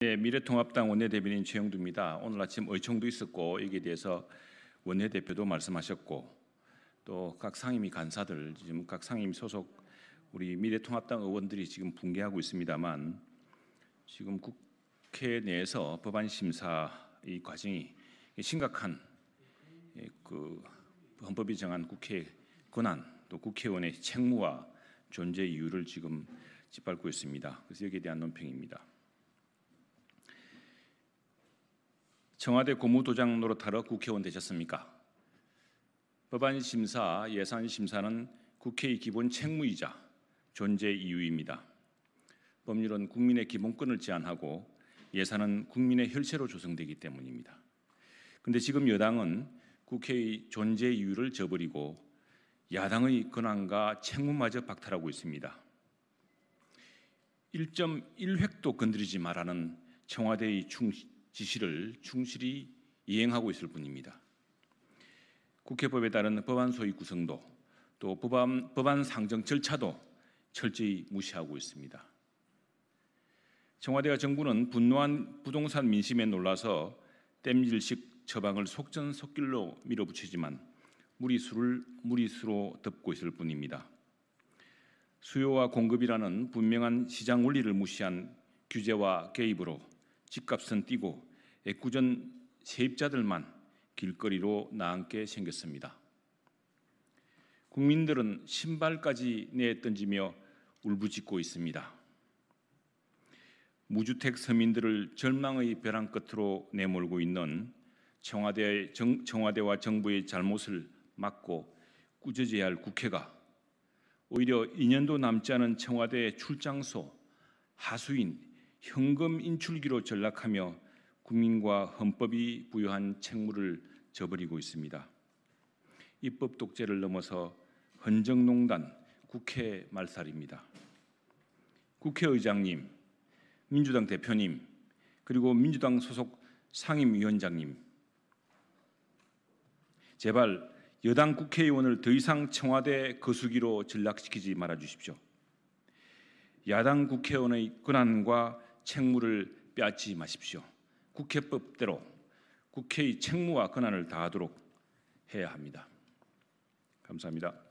네, 미래통합당 원내대변인 최영두입니다. 오늘 아침 의총도 있었고 여기에 대해서 원내대표도 말씀하셨고 또 각 상임위 간사들 지금 각 상임위 소속 우리 미래통합당 의원들이 지금 붕괴하고 있습니다만 지금 국회 내에서 법안 심사 이 과정이 심각한 예, 그 헌법이 정한 국회 권한 또 국회의원의 책무와 존재 이유를 지금 짓밟고 있습니다. 그래서 여기에 대한 논평입니다. 청와대 고무도장 노릇하러 국회의원 되셨습니까? 법안 심사, 예산 심사는 국회의 기본 책무이자 존재 이유입니다. 법률은 국민의 기본권을 제한하고 예산은 국민의 혈세로 조성되기 때문입니다. 그런데 지금 여당은 국회의 존재 이유를 저버리고 야당의 권한과 책무마저 박탈하고 있습니다. 1.1획도 건드리지 말라는 청와대의 충, 지시를 충실히 이행하고 있을 뿐입니다. 국회법에 따른 법안 소위 구성도 또 법안, 법안 상정 절차도 철저히 무시하고 있습니다. 청와대와 정부는 분노한 부동산 민심에 놀라서 땜질식 처방을 속전속결로 밀어붙이지만 무리수를 무리수로 덮고 있을 뿐입니다. 수요와 공급이라는 분명한 시장 원리를 무시한 규제와 개입으로 집값은 뛰고 애꿎은 세입자들만 길거리로 나앉게 생겼습니다. 국민들은 신발까지 내던지며 울부짖고 있습니다. 무주택 서민들을 절망의 벼랑 끝으로 내몰고 있는 청와대, 정, 청와대와 정부의 잘못을 막고 꾸짖어야 할 국회가 오히려 2년도 남지 않은 청와대의 출장소 하수인 현금 인출기로 전락하며 국민과 헌법이 부여한 책무를 저버리고 있습니다. 입법 독재를 넘어서 헌정농단 국회 말살입니다. 국회의장님, 민주당 대표님, 그리고 민주당 소속 상임위원장님, 제발 여당 국회의원을 더 이상 청와대 거수기로 전락시키지 말아 주십시오. 야당 국회의원의 권한과 책무를 빼앗지 마십시오. 국회법대로 국회의 책무와 권한을 다하도록 해야 합니다. 감사합니다.